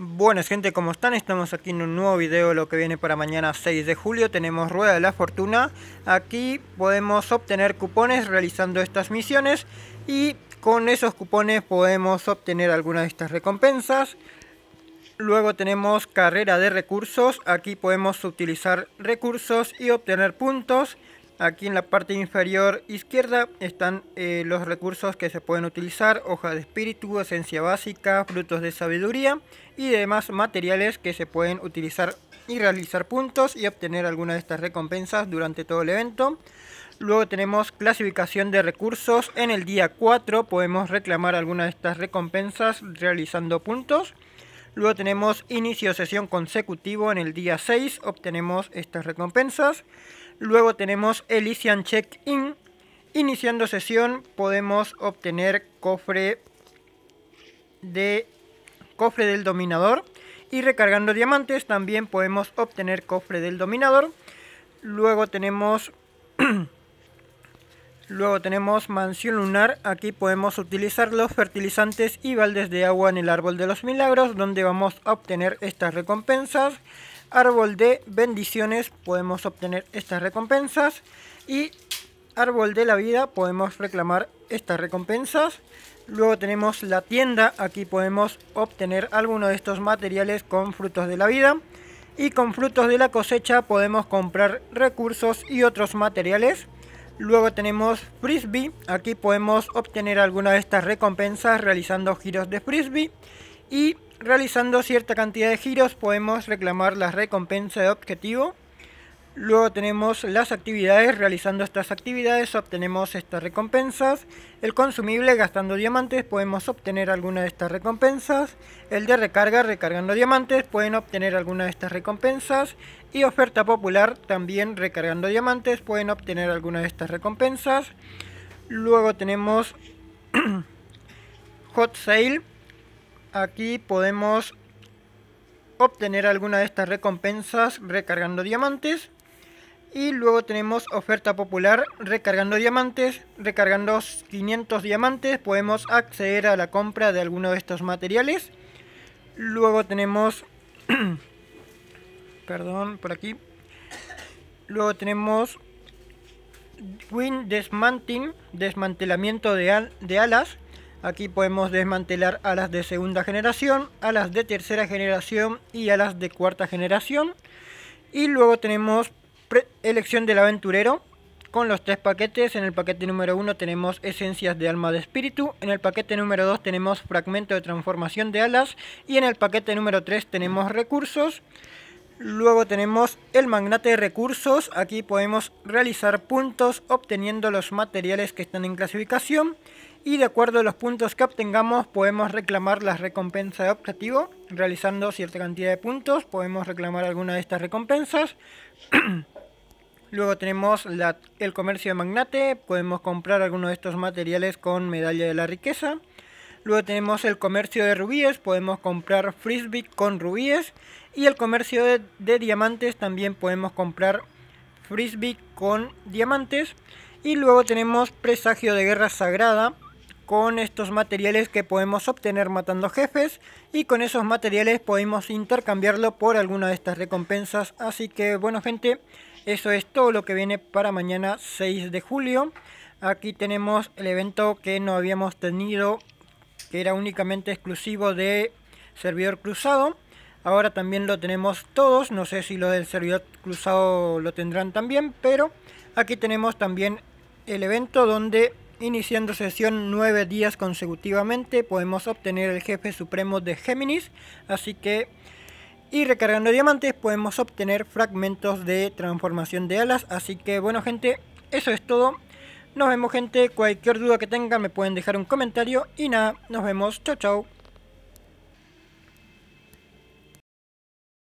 Buenas gente, ¿cómo están? Estamos aquí en un nuevo video, lo que viene para mañana 6 de julio. Tenemos Rueda de la Fortuna. Aquí podemos obtener cupones realizando estas misiones y con esos cupones podemos obtener alguna de estas recompensas. Luego tenemos Carrera de Recursos. Aquí podemos utilizar recursos y obtener puntos. Aquí en la parte inferior izquierda están eh, los recursos que se pueden utilizar, hoja de espíritu, esencia básica, frutos de sabiduría y demás materiales que se pueden utilizar y realizar puntos y obtener alguna de estas recompensas durante todo el evento. Luego tenemos clasificación de recursos. En el día 4 podemos reclamar alguna de estas recompensas realizando puntos. Luego tenemos inicio sesión consecutivo en el día 6, obtenemos estas recompensas. Luego tenemos Elysian Check-in. Iniciando sesión podemos obtener cofre de cofre del dominador y recargando diamantes también podemos obtener cofre del dominador. Luego tenemos Luego tenemos mansión lunar, aquí podemos utilizar los fertilizantes y baldes de agua en el árbol de los milagros donde vamos a obtener estas recompensas árbol de bendiciones podemos obtener estas recompensas y árbol de la vida podemos reclamar estas recompensas. Luego tenemos la tienda, aquí podemos obtener alguno de estos materiales con frutos de la vida. Y con frutos de la cosecha podemos comprar recursos y otros materiales. Luego tenemos frisbee, aquí podemos obtener alguna de estas recompensas realizando giros de frisbee. Y Realizando cierta cantidad de giros podemos reclamar la recompensa de objetivo. Luego tenemos las actividades, realizando estas actividades obtenemos estas recompensas. El consumible, gastando diamantes, podemos obtener alguna de estas recompensas. El de recarga, recargando diamantes, pueden obtener alguna de estas recompensas. Y oferta popular, también recargando diamantes, pueden obtener alguna de estas recompensas. Luego tenemos Hot Sale Aquí podemos obtener alguna de estas recompensas recargando diamantes. Y luego tenemos oferta popular recargando diamantes. Recargando 500 diamantes podemos acceder a la compra de alguno de estos materiales. Luego tenemos... perdón, por aquí. Luego tenemos Win Desmanting, desmantelamiento de, de alas Aquí podemos desmantelar alas de segunda generación, alas de tercera generación y alas de cuarta generación. Y luego tenemos elección del aventurero con los tres paquetes. En el paquete número 1 tenemos esencias de alma de espíritu. En el paquete número 2 tenemos fragmento de transformación de alas. Y en el paquete número 3 tenemos recursos. Luego tenemos el magnate de recursos. Aquí podemos realizar puntos obteniendo los materiales que están en clasificación y de acuerdo a los puntos que obtengamos podemos reclamar las recompensas de objetivo. Realizando cierta cantidad de puntos podemos reclamar alguna de estas recompensas. Luego tenemos el comercio de magnate, podemos comprar alguno de estos materiales con medalla de la riqueza. Luego tenemos el comercio de rubíes, podemos comprar frisbee con rubíes. Y el comercio de diamantes también podemos comprar frisbee con diamantes. Y luego tenemos presagio de guerra sagrada, con estos materiales que podemos obtener matando jefes y con esos materiales podemos intercambiarlo por alguna de estas recompensas. Así que bueno gente, eso es todo lo que viene para mañana 6 de julio. Aquí tenemos el evento que no habíamos tenido, que era únicamente exclusivo de servidor cruzado. Ahora también lo tenemos todos, no sé si lo del servidor cruzado lo tendrán también, pero aquí tenemos también el evento donde Iniciando sesión nueve días consecutivamente podemos obtener el jefe supremo de Géminis, así que... Y recargando diamantes podemos obtener fragmentos de transformación de alas, así que bueno gente, eso es todo. Nos vemos gente, cualquier duda que tengan me pueden dejar un comentario y nada, nos vemos, chau chao.